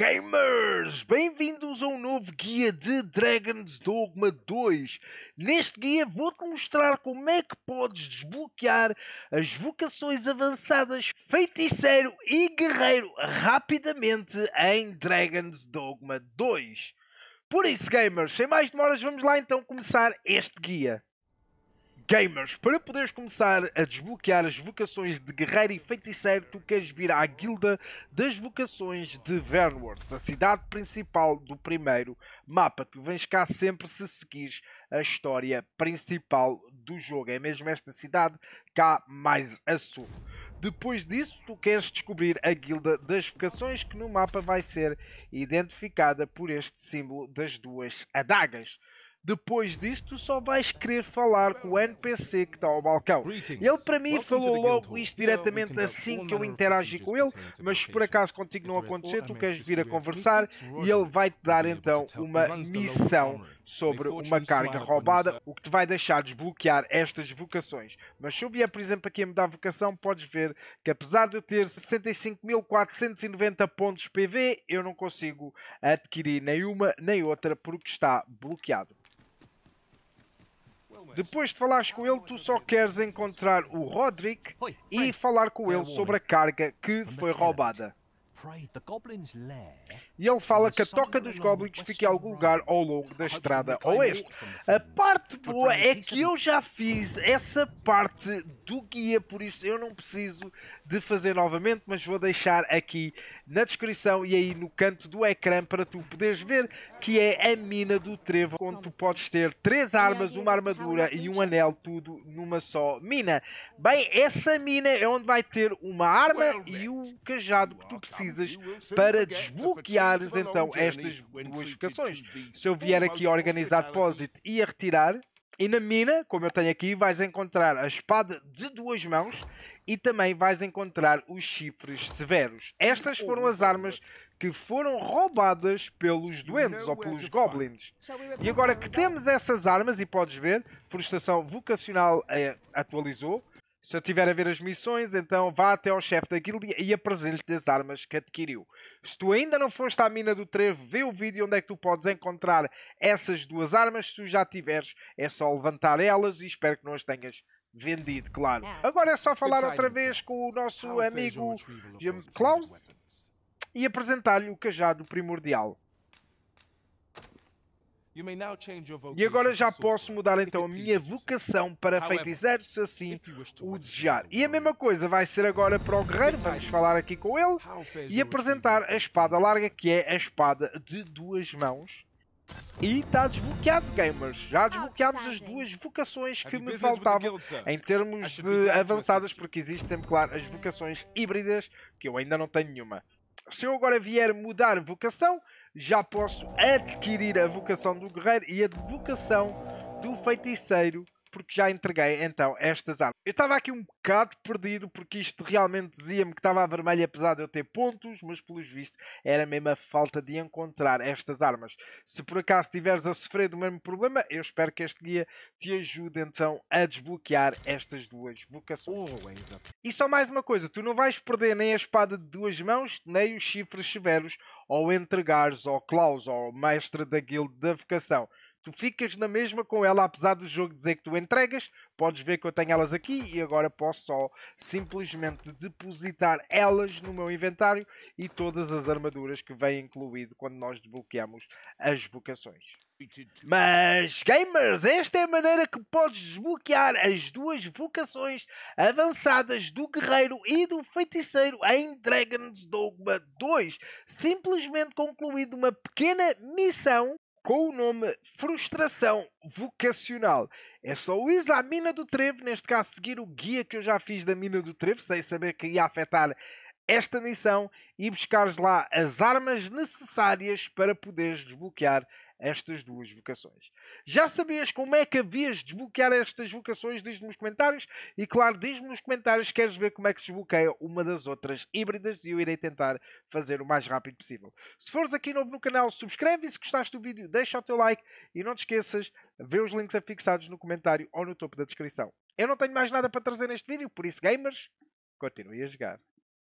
gamers! Bem-vindos a um novo guia de Dragon's Dogma 2. Neste guia vou-te mostrar como é que podes desbloquear as vocações avançadas feiticeiro e guerreiro rapidamente em Dragon's Dogma 2. Por isso, gamers, sem mais demoras, vamos lá então começar este guia gamers. Para poderes começar a desbloquear as vocações de guerreiro e feiticeiro, tu queres vir à guilda das vocações de Vernworth, a cidade principal do primeiro mapa. Tu vens cá sempre se seguires a história principal do jogo. É mesmo esta cidade cá mais a sul. Depois disso, tu queres descobrir a guilda das vocações que no mapa vai ser identificada por este símbolo das duas adagas. Depois disso, tu só vais querer falar com o NPC que está ao balcão. Ele, para mim, falou logo isto diretamente assim que eu interagi com ele, mas se por acaso contigo não acontecer, tu queres vir a conversar e ele vai-te dar então uma missão sobre uma carga roubada, o que te vai deixar desbloquear estas vocações. Mas se eu vier, por exemplo, aqui a me dar vocação, podes ver que apesar de eu ter 65.490 pontos PV, eu não consigo adquirir nenhuma nem outra porque está bloqueado. Depois de falares com ele, tu só queres encontrar o Roderick e falar com ele sobre a carga que foi roubada. E ele fala que a toca dos goblins fica em algum lugar ao longo da estrada oeste. A parte boa é que eu já fiz essa parte do guia, por isso eu não preciso de fazer novamente, mas vou deixar aqui na descrição e aí no canto do ecrã para tu poderes ver que é a mina do trevo, onde tu podes ter três armas, uma armadura e um anel, tudo numa só mina. Bem, essa mina é onde vai ter uma arma e o cajado que tu precisas precisas para desbloqueares então estas duas vocações. Se eu vier aqui a organizar depósito e a retirar, e na mina, como eu tenho aqui, vais encontrar a espada de duas mãos e também vais encontrar os chifres severos. Estas oh foram as armas que foram roubadas pelos duendes ou pelos goblins. E agora que temos essas armas, e podes ver, frustração vocacional eh, atualizou, se eu tiver a ver as missões, então vá até ao chefe da guilda e apresente-lhe as armas que adquiriu. Se tu ainda não foste à mina do trevo, vê o vídeo onde é que tu podes encontrar essas duas armas. Se tu já tiveres, é só levantar elas e espero que não as tenhas vendido, claro. Agora é só falar outra vez com o nosso amigo Klaus e apresentar-lhe o cajado primordial. E agora já posso mudar então a minha vocação para feiticeiro se assim o desejar. E a mesma coisa vai ser agora para o guerreiro, vamos falar aqui com ele e apresentar a espada larga que é a espada de duas mãos. E está desbloqueado, gamers. Já desbloqueámos as duas vocações que me faltavam em termos de avançadas, porque existe sempre, claro, as hum. vocações híbridas, que eu ainda não tenho nenhuma. Se eu agora vier mudar vocação, já posso adquirir a vocação do guerreiro e a vocação do feiticeiro, porque já entreguei então estas armas. Eu estava aqui um bocado perdido, porque isto realmente dizia-me que estava a vermelha, apesar de eu ter pontos, mas pelos vistos era mesmo a falta de encontrar estas armas. Se por acaso estiveres a sofrer do mesmo problema, eu espero que este guia te ajude então a desbloquear estas duas vocações. Oh, é e só mais uma coisa, tu não vais perder nem a espada de duas mãos, nem os chifres severos, ou entregares ao Klaus, ao mestre da guilda da vocação, tu ficas na mesma com ela, apesar do jogo dizer que tu entregas. Podes ver que eu tenho elas aqui e agora posso só simplesmente depositar elas no meu inventário e todas as armaduras que vem incluído quando nós desbloqueamos as vocações. Mas, gamers, esta é a maneira que podes desbloquear as duas vocações avançadas do guerreiro e do feiticeiro em Dragon's Dogma 2, simplesmente concluindo uma pequena missão com o nome Frustração Vocacional. É só o à mina do trevo, neste caso seguir o guia que eu já fiz da mina do trevo, sem saber que ia afetar esta missão e buscares lá as armas necessárias para poderes desbloquear estas duas vocações. Já sabias como é que havias de desbloquear estas vocações? Diz-me nos comentários. E claro, diz-me nos comentários se queres ver como é que se desbloqueia uma das outras híbridas e eu irei tentar fazer o mais rápido possível. Se fores aqui novo no canal, subscreve e se gostaste do vídeo, deixa o teu like e não te esqueças, vê os links afixados no comentário ou no topo da descrição. Eu não tenho mais nada para trazer neste vídeo, por isso gamers, continue a jogar.